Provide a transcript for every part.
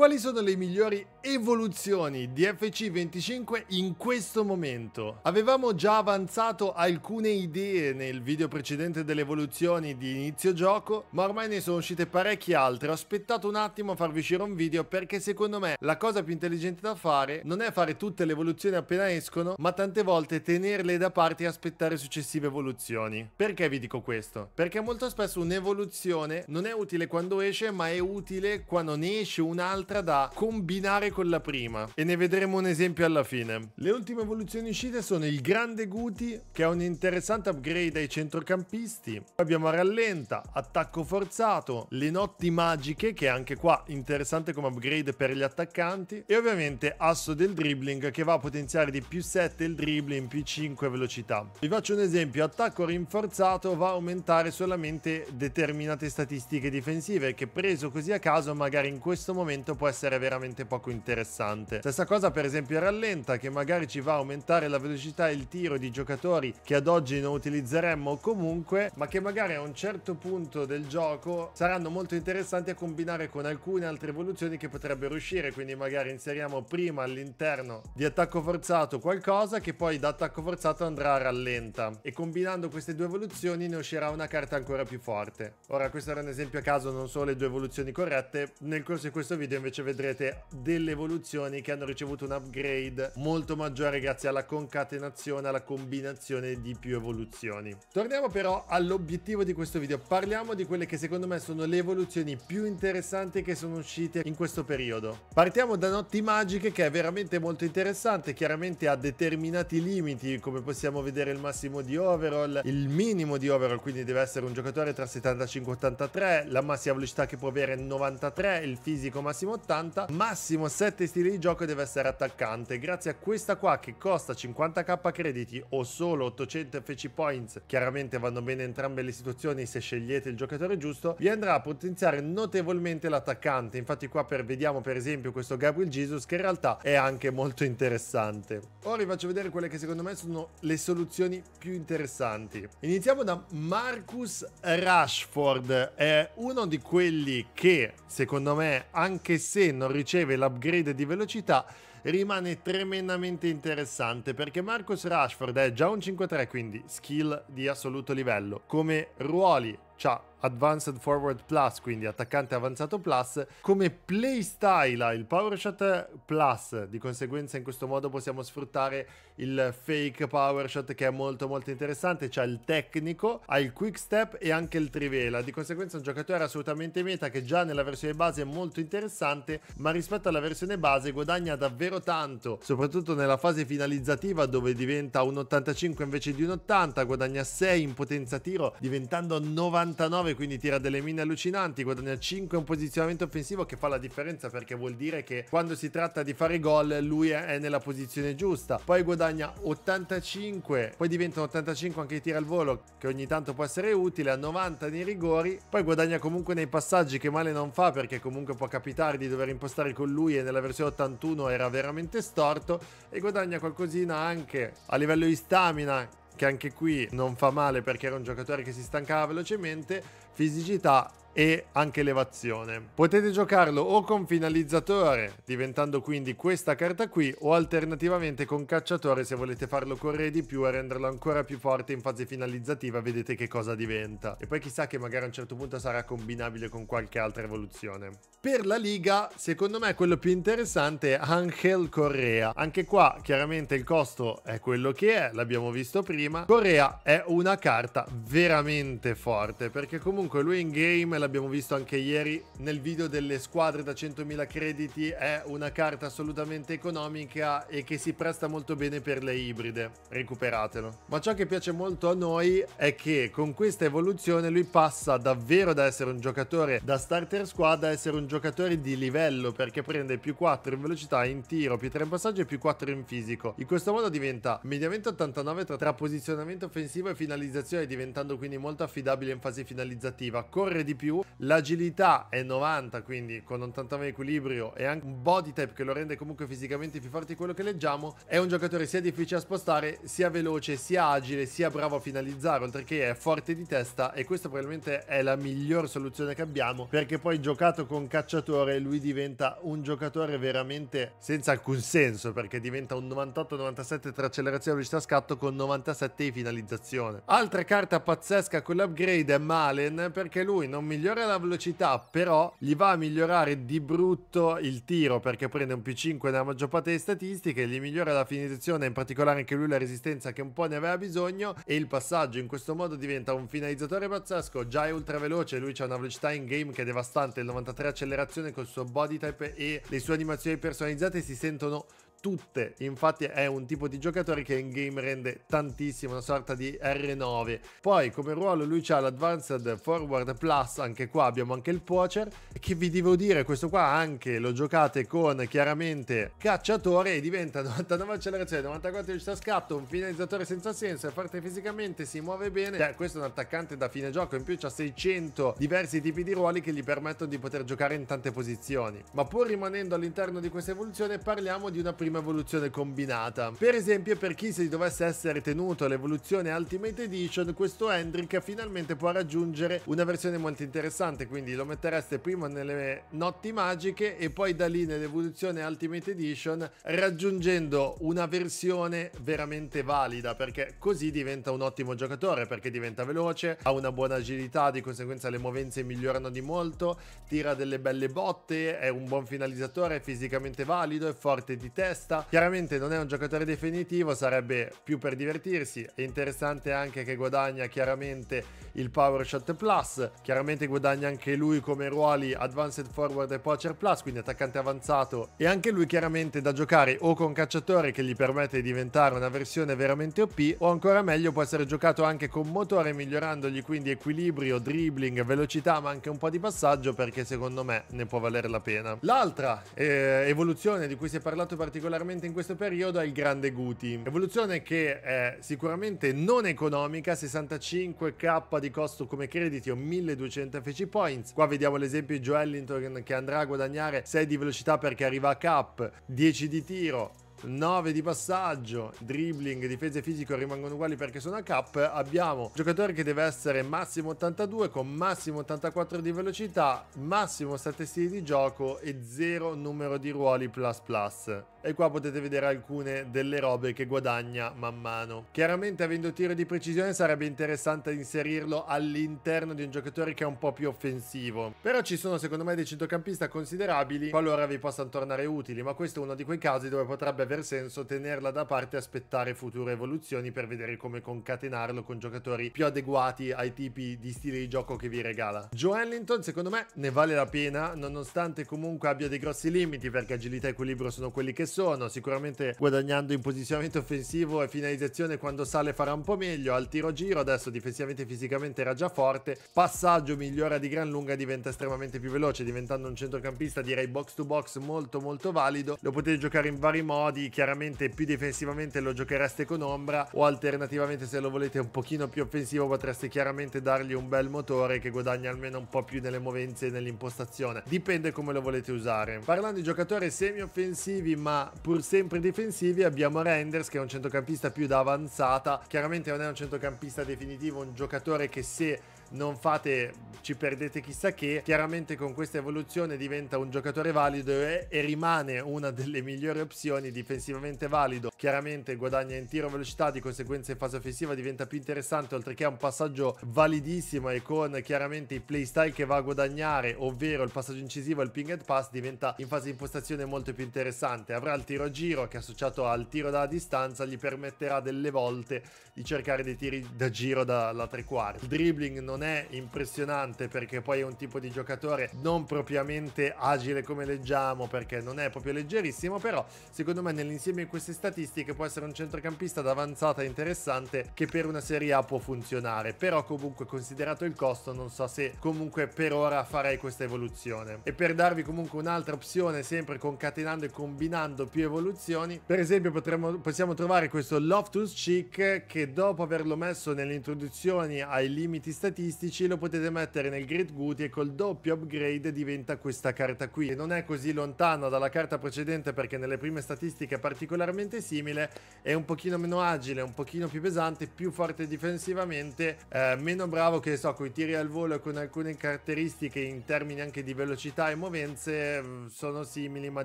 Quali sono le migliori evoluzioni di FC25 in questo momento? Avevamo già avanzato alcune idee nel video precedente delle evoluzioni di inizio gioco, ma ormai ne sono uscite parecchie altre. Ho aspettato un attimo a farvi uscire un video perché secondo me la cosa più intelligente da fare non è fare tutte le evoluzioni appena escono, ma tante volte tenerle da parte e aspettare successive evoluzioni. Perché vi dico questo? Perché molto spesso un'evoluzione non è utile quando esce, ma è utile quando ne esce un'altra un'altra da combinare con la prima e ne vedremo un esempio alla fine. Le ultime evoluzioni uscite sono il grande Guti che è un interessante upgrade ai centrocampisti, poi abbiamo rallenta, attacco forzato, le notti magiche che è anche qua interessante come upgrade per gli attaccanti e ovviamente asso del dribbling che va a potenziare di più 7 il dribbling, più 5 velocità. Vi faccio un esempio, attacco rinforzato va a aumentare solamente determinate statistiche difensive che preso così a caso magari in questo momento può essere veramente poco interessante. Stessa cosa per esempio rallenta che magari ci va a aumentare la velocità e il tiro di giocatori che ad oggi non utilizzeremmo comunque ma che magari a un certo punto del gioco saranno molto interessanti a combinare con alcune altre evoluzioni che potrebbero uscire quindi magari inseriamo prima all'interno di attacco forzato qualcosa che poi da attacco forzato andrà a rallenta e combinando queste due evoluzioni ne uscirà una carta ancora più forte. Ora questo era un esempio a caso non so le due evoluzioni corrette nel corso di questo video invece vedrete delle evoluzioni che hanno ricevuto un upgrade molto maggiore grazie alla concatenazione, alla combinazione di più evoluzioni. Torniamo però all'obiettivo di questo video, parliamo di quelle che secondo me sono le evoluzioni più interessanti che sono uscite in questo periodo. Partiamo da Notti Magiche che è veramente molto interessante, chiaramente ha determinati limiti come possiamo vedere il massimo di overall, il minimo di overall quindi deve essere un giocatore tra 75 e 83, la massima velocità che può avere è 93, il fisico massimo massimo 80, massimo 7 stili di gioco e deve essere attaccante. Grazie a questa qua che costa 50k crediti o solo 800 FC points, chiaramente vanno bene entrambe le situazioni se scegliete il giocatore giusto, vi andrà a potenziare notevolmente l'attaccante. Infatti qua per, vediamo per esempio questo Gabriel Jesus che in realtà è anche molto interessante. Ora vi faccio vedere quelle che secondo me sono le soluzioni più interessanti. Iniziamo da Marcus Rashford, è uno di quelli che secondo me anche se non riceve l'upgrade di velocità rimane tremendamente interessante perché Marcus Rashford è già un 5-3 quindi skill di assoluto livello come ruoli ha Advanced Forward Plus, quindi attaccante avanzato Plus, come playstyle ha il PowerShot Plus. Di conseguenza in questo modo possiamo sfruttare il fake PowerShot che è molto molto interessante, c'ha il tecnico, ha il quick step e anche il trivela. Di conseguenza un giocatore assolutamente meta che già nella versione base è molto interessante, ma rispetto alla versione base guadagna davvero tanto, soprattutto nella fase finalizzativa dove diventa un 85 invece di un 80, guadagna 6 in potenza tiro diventando 99 9, quindi tira delle mine allucinanti, guadagna 5, un posizionamento offensivo che fa la differenza perché vuol dire che quando si tratta di fare gol lui è nella posizione giusta. Poi guadagna 85, poi diventano 85 anche i tiri al volo che ogni tanto può essere utile, a 90 nei rigori, poi guadagna comunque nei passaggi che male non fa perché comunque può capitare di dover impostare con lui e nella versione 81 era veramente storto e guadagna qualcosina anche a livello di stamina che anche qui non fa male perché era un giocatore che si stancava velocemente, fisicità e anche elevazione. Potete giocarlo o con finalizzatore, diventando quindi questa carta qui, o alternativamente con cacciatore se volete farlo correre di più e renderlo ancora più forte in fase finalizzativa, vedete che cosa diventa. E poi chissà che magari a un certo punto sarà combinabile con qualche altra evoluzione. Per la Liga, secondo me quello più interessante è Angel Correa. Anche qua, chiaramente il costo è quello che è, l'abbiamo visto prima. Correa è una carta veramente forte, perché comunque lui in game l'abbiamo visto anche ieri nel video delle squadre da 100.000 crediti, è una carta assolutamente economica e che si presta molto bene per le ibride, recuperatelo. Ma ciò che piace molto a noi è che con questa evoluzione lui passa davvero da essere un giocatore da starter squad a essere un giocatore di livello perché prende più 4 in velocità in tiro, più 3 in passaggio e più 4 in fisico. In questo modo diventa mediamente 89 tra, tra posizionamento offensivo e finalizzazione diventando quindi molto affidabile in fase finalizzativa, corre di più più. L'agilità è 90, quindi con 89 equilibrio e anche un body type che lo rende comunque fisicamente più forte di quello che leggiamo. È un giocatore sia difficile da spostare, sia veloce, sia agile, sia bravo a finalizzare, oltre che è forte di testa e questa probabilmente è la miglior soluzione che abbiamo perché poi giocato con cacciatore lui diventa un giocatore veramente senza alcun senso perché diventa un 98-97 tra accelerazione e velocità scatto con 97 di finalizzazione. Altra carta pazzesca con l'upgrade è Malen perché lui non migliora migliora la velocità, però gli va a migliorare di brutto il tiro perché prende un più 5 nella maggior parte delle statistiche, gli migliora la finalizzazione, in particolare anche lui la resistenza che un po' ne aveva bisogno e il passaggio in questo modo diventa un finalizzatore pazzesco, già è ultra veloce, lui ha una velocità in game che è devastante, il 93 accelerazione col suo body type e le sue animazioni personalizzate si sentono tutte. Infatti è un tipo di giocatore che in game rende tantissimo, una sorta di R9. Poi come ruolo lui ha l'Advanced Forward Plus, anche qua abbiamo anche il Poacher. Che vi devo dire, questo qua anche lo giocate con chiaramente cacciatore e diventa 99 accelerazione, 94 di velocità scatto, un finalizzatore senza senso, è forte fisicamente, si muove bene. Cioè, questo è un attaccante da fine gioco, in più ha 600 diversi tipi di ruoli che gli permettono di poter giocare in tante posizioni. Ma pur rimanendo all'interno di questa evoluzione parliamo di una prima prima evoluzione combinata. Per esempio per chi si dovesse essere tenuto all'evoluzione Ultimate Edition, questo Hendrick finalmente può raggiungere una versione molto interessante, quindi lo mettereste prima nelle notti magiche e poi da lì nell'evoluzione Ultimate Edition raggiungendo una versione veramente valida perché così diventa un ottimo giocatore perché diventa veloce, ha una buona agilità, di conseguenza le movenze migliorano di molto, tira delle belle botte, è un buon finalizzatore, è fisicamente valido, è forte di testa testa. Chiaramente non è un giocatore definitivo, sarebbe più per divertirsi. È interessante anche che guadagna chiaramente il Power Shot Plus, chiaramente guadagna anche lui come ruoli Advanced Forward e Poacher Plus, quindi attaccante avanzato e anche lui chiaramente da giocare o con cacciatore che gli permette di diventare una versione veramente OP o ancora meglio può essere giocato anche con motore migliorandogli quindi equilibrio, dribbling, velocità ma anche un po' di passaggio perché secondo me ne può valere la pena. L'altra eh, evoluzione di cui si è parlato particolarmente particolarmente in questo periodo è il grande Guti. Evoluzione che è sicuramente non economica, 65k di costo come crediti o 1200 FC points. Qua vediamo l'esempio di Joe Ellington che andrà a guadagnare 6 di velocità perché arriva a cap, 10 di tiro, 9 di passaggio, dribbling, difesa e fisico rimangono uguali perché sono a cap. Abbiamo giocatore che deve essere massimo 82 con massimo 84 di velocità, massimo statistiche di gioco e 0 numero di ruoli plus plus. E qua potete vedere alcune delle robe che guadagna man mano. Chiaramente avendo tiro di precisione sarebbe interessante inserirlo all'interno di un giocatore che è un po' più offensivo. Però ci sono secondo me dei centrocampista considerabili qualora vi possano tornare utili, ma questo è uno di quei casi dove potrebbe aver senso tenerla da parte e aspettare future evoluzioni per vedere come concatenarlo con giocatori più adeguati ai tipi di stile di gioco che vi regala. Joe Ellington secondo me ne vale la pena nonostante comunque abbia dei grossi limiti perché agilità e equilibrio sono quelli che sono, sicuramente guadagnando in posizionamento offensivo e finalizzazione quando sale farà un po' meglio, al tiro giro adesso difensivamente e fisicamente era già forte, passaggio migliora di gran lunga diventa estremamente più veloce diventando un centrocampista direi box to box molto molto valido, lo potete giocare in vari modi Icardi chiaramente più difensivamente lo giochereste con ombra o alternativamente se lo volete un pochino più offensivo potreste chiaramente dargli un bel motore che guadagna almeno un po' più nelle movenze e nell'impostazione. Dipende come lo volete usare. Parlando di giocatori semi-offensivi ma pur sempre difensivi abbiamo Renders che è un centrocampista più da avanzata. Chiaramente non è un centrocampista definitivo, un giocatore che se non fate, ci perdete chissà che, chiaramente con questa evoluzione diventa un giocatore valido e, e rimane una delle migliori opzioni difensivamente valido, chiaramente guadagna in tiro velocità, di conseguenza in fase offensiva diventa più interessante oltre che ha un passaggio validissimo e con chiaramente i playstyle che va a guadagnare, ovvero il passaggio incisivo il ping and pass diventa in fase di impostazione molto più interessante, avrà il tiro a giro che associato al tiro dalla distanza gli permetterà delle volte di cercare dei tiri da giro dalla tre quarti, il dribbling non non è impressionante perché poi è un tipo di giocatore non propriamente agile come leggiamo perché non è proprio leggerissimo, però secondo me nell'insieme di queste statistiche può essere un centrocampista d'avanzata interessante che per una Serie A può funzionare, però comunque considerato il costo non so se comunque per ora farei questa evoluzione. E per darvi comunque un'altra opzione, sempre concatenando e combinando più evoluzioni, per esempio potremmo, possiamo trovare questo Loftus Cheek che dopo averlo messo nelle introduzioni ai limiti statistici artistici lo potete mettere nel Great Guti e col doppio upgrade diventa questa carta qui. E non è così lontano dalla carta precedente perché nelle prime statistiche è particolarmente simile, è un pochino meno agile, un pochino più pesante, più forte difensivamente, eh, meno bravo che so con i tiri al volo e con alcune caratteristiche in termini anche di velocità e movenze mm, sono simili ma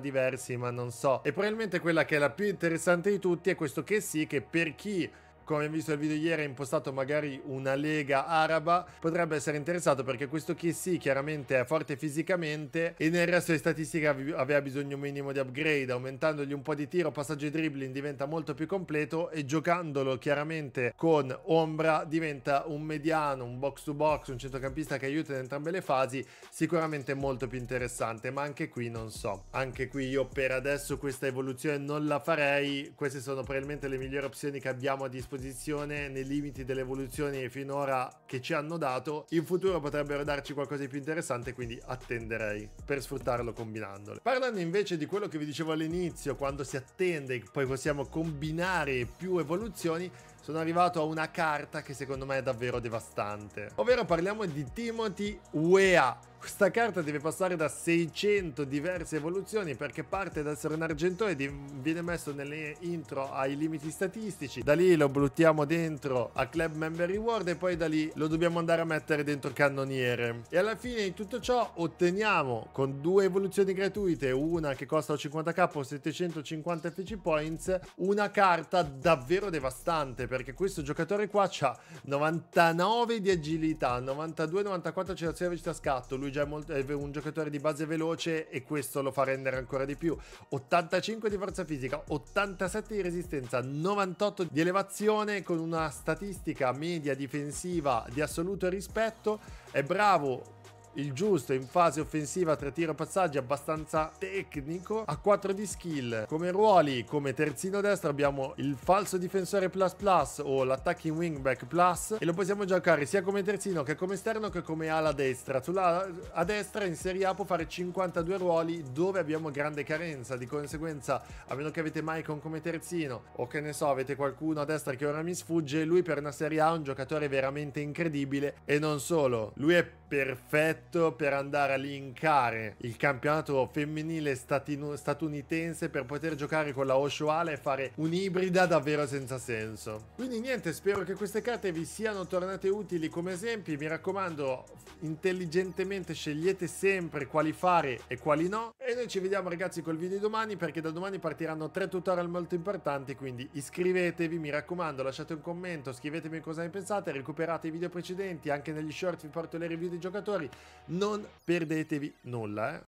diversi ma non so. E probabilmente quella che è la più interessante di tutti è questo che sì che per chi come abbiamo visto nel video ieri, ha impostato magari una lega araba, potrebbe essere interessato perché questo KC chiaramente è forte fisicamente e nel resto di statistica aveva bisogno minimo di upgrade, aumentandogli un po' di tiro, passaggio e dribbling diventa molto più completo e giocandolo chiaramente con ombra diventa un mediano, un box to box, un centrocampista che aiuta in entrambe le fasi, sicuramente molto più interessante, ma anche qui non so. Anche qui io per adesso questa evoluzione non la farei, queste sono probabilmente le migliori opzioni che abbiamo a disposizione disposizione nei limiti delle evoluzioni finora che ci hanno dato, in futuro potrebbero darci qualcosa di più interessante, quindi attenderei per sfruttarlo combinandole. Parlando invece di quello che vi dicevo all'inizio, quando si attende poi possiamo combinare più evoluzioni, sono arrivato a una carta che secondo me è davvero devastante. Ovvero parliamo di Timothy Wea. Questa carta deve passare da 600 diverse evoluzioni perché parte dal un argento e viene messo nelle intro ai limiti statistici. Da lì lo bluttiamo dentro a club member reward e poi da lì lo dobbiamo andare a mettere dentro cannoniere. E alla fine di tutto ciò otteniamo con due evoluzioni gratuite, una che costa 50k o 750 FC points, una carta davvero devastante perché questo giocatore qua ha 99 di agilità, 92-94 accelerazione velocità scatto, lui già è, molto, è, un giocatore di base veloce e questo lo fa rendere ancora di più, 85 di forza fisica, 87 di resistenza, 98 di elevazione con una statistica media difensiva di assoluto rispetto, è bravo il giusto in fase offensiva tra tiro e passaggi abbastanza tecnico a 4 di skill come ruoli come terzino destro abbiamo il falso difensore plus plus o l'attacking wingback plus e lo possiamo giocare sia come terzino che come esterno che come ala destra sulla a destra in Serie A può fare 52 ruoli dove abbiamo grande carenza di conseguenza a meno che avete Maicon come terzino o che ne so avete qualcuno a destra che ora mi sfugge lui per una Serie A è un giocatore veramente incredibile e non solo lui è perfetto progetto per andare a linkare il campionato femminile statino- statunitense per poter giocare con la Oshoala e fare un'ibrida davvero senza senso. Quindi niente, spero che queste carte vi siano tornate utili come esempi. Mi raccomando, intelligentemente scegliete sempre quali fare e quali no. E noi ci vediamo ragazzi col video di domani perché da domani partiranno tre tutorial molto importanti, quindi iscrivetevi, mi raccomando, lasciate un commento, scrivetemi cosa ne pensate, recuperate i video precedenti, anche negli short vi porto le review dei giocatori non perdetevi nulla, eh?